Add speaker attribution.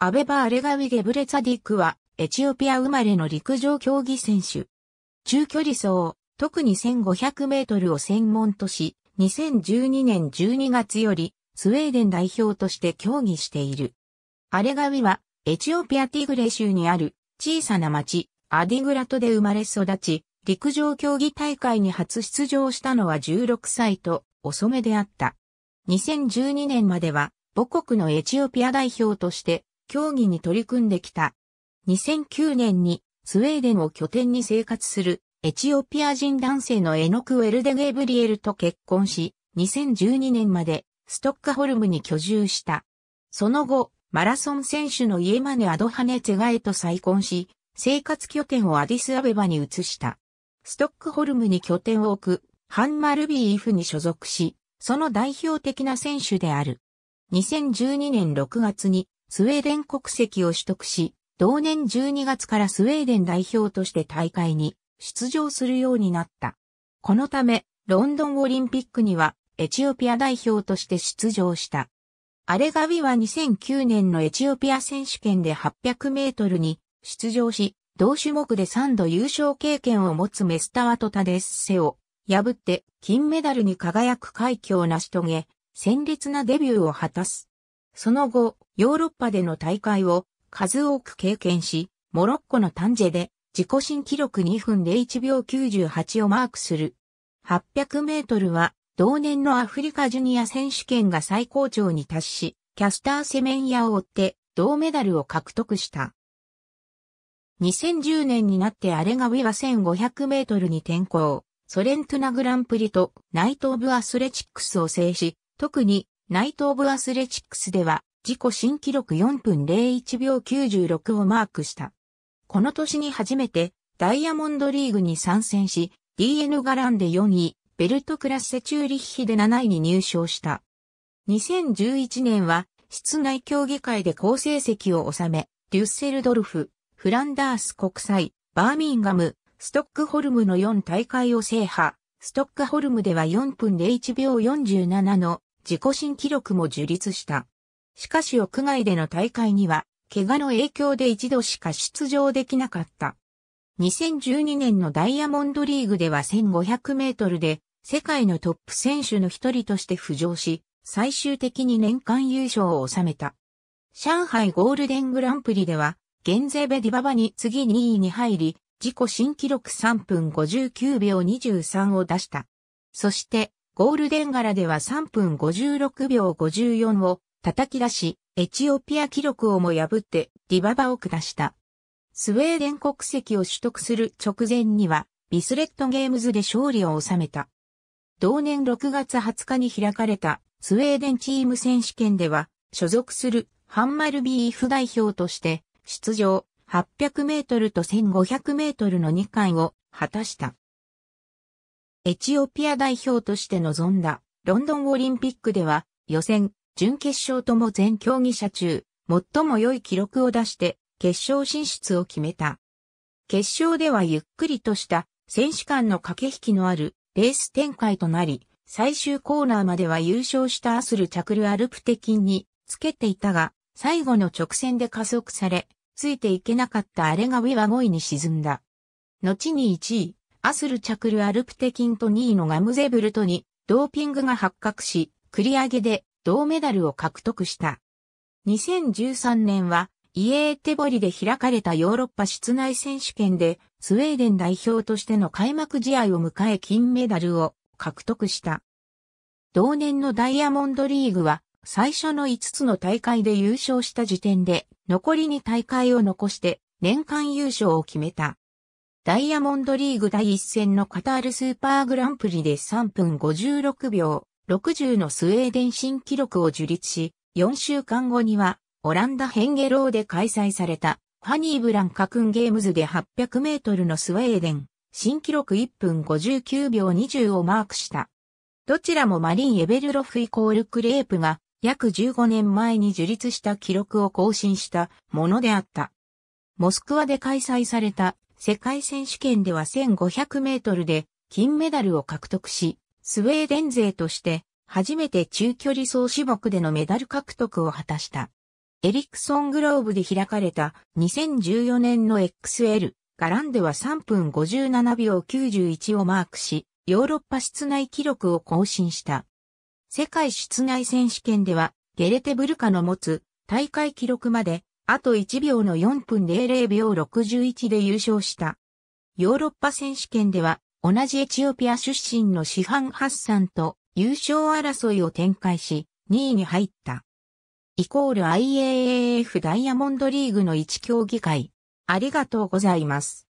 Speaker 1: アベバ・アレガウィ・ゲブレツァディックは、エチオピア生まれの陸上競技選手。中距離走、特に1500メートルを専門とし、2012年12月より、スウェーデン代表として競技している。アレガウィは、エチオピアティグレ州にある、小さな町、アディグラトで生まれ育ち、陸上競技大会に初出場したのは16歳と、遅めであった。2012年までは、母国のエチオピア代表として、競技に取り組んできた。2009年にスウェーデンを拠点に生活するエチオピア人男性のエノク・ウェルデ・ゲブリエルと結婚し、2012年までストックホルムに居住した。その後、マラソン選手のイエマネ・アドハネ・ツェガエと再婚し、生活拠点をアディス・アベバに移した。ストックホルムに拠点を置くハンマルビー・イフに所属し、その代表的な選手である。2012年6月にスウェーデン国籍を取得し、同年12月からスウェーデン代表として大会に出場するようになった。このため、ロンドンオリンピックにはエチオピア代表として出場した。アレガビは2009年のエチオピア選手権で800メートルに出場し、同種目で3度優勝経験を持つメスタワトタデッセを破って金メダルに輝く快挙を成し遂げ、鮮烈なデビューを果たす。その後、ヨーロッパでの大会を数多く経験し、モロッコのタンジェで自己新記録2分01秒98をマークする。800メートルは同年のアフリカジュニア選手権が最高潮に達し、キャスターセメンヤを追って銅メダルを獲得した。2010年になってアレガウィは1500メートルに転向、ソレントゥナグランプリとナイト・オブ・アスレチックスを制し、特にナイト・オブ・アスレチックスでは、自己新記録4分01秒96をマークした。この年に初めて、ダイヤモンドリーグに参戦し、DN ガランで4位、ベルトクラッセチューリッヒで7位に入賞した。2011年は、室内競技会で好成績を収め、デュッセルドルフ、フランダース国際、バーミンガム、ストックホルムの4大会を制覇、ストックホルムでは4分01秒47の自己新記録も樹立した。しかし屋外での大会には、怪我の影響で一度しか出場できなかった。2012年のダイヤモンドリーグでは1500メートルで、世界のトップ選手の一人として浮上し、最終的に年間優勝を収めた。上海ゴールデングランプリでは、ゲンゼベディババに次2位に入り、自己新記録3分59秒23を出した。そして、ゴールデン柄では3分56秒54を叩き出し、エチオピア記録をも破ってディババを下した。スウェーデン国籍を取得する直前には、ビスレットゲームズで勝利を収めた。同年6月20日に開かれたスウェーデンチーム選手権では、所属するハンマルビーフ代表として出場800メートルと1500メートルの2回を果たした。エチオピア代表として臨んだロンドンオリンピックでは予選、準決勝とも全競技者中、最も良い記録を出して決勝進出を決めた。決勝ではゆっくりとした選手間の駆け引きのあるレース展開となり、最終コーナーまでは優勝したアスル・チャクル・アルプテキンにつけていたが、最後の直線で加速され、ついていけなかったアレガウィは5位に沈んだ。後に1位、アスル・チャクル・アルプテキンと2位のガムゼ・ブルトにドーピングが発覚し、繰り上げで銅メダルを獲得した。2013年は、イエーテボリで開かれたヨーロッパ室内選手権で、スウェーデン代表としての開幕試合を迎え金メダルを獲得した。同年のダイヤモンドリーグは、最初の5つの大会で優勝した時点で、残り2大会を残して、年間優勝を決めた。ダイヤモンドリーグ第1戦のカタールスーパーグランプリで3分56秒60のスウェーデン新記録を樹立し、4週間後にはオランダヘンゲローで開催されたファニーブランカクンゲームズで800メートルのスウェーデン新記録1分59秒20をマークした。どちらもマリン・エベルロフイコールクレープが約15年前に樹立した記録を更新したものであった。モスクワで開催された世界選手権では1500メートルで金メダルを獲得し、スウェーデン勢として初めて中距離総種目でのメダル獲得を果たした。エリクソングローブで開かれた2014年の XL ガランでは3分57秒91をマークし、ヨーロッパ室内記録を更新した。世界室内選手権ではゲレテブルカの持つ大会記録まであと1秒の4分00秒61で優勝した。ヨーロッパ選手権では、同じエチオピア出身のシファン・ハッサンと優勝争いを展開し、2位に入った。イコール IAAF ダイヤモンドリーグの1競技会。ありがとうございます。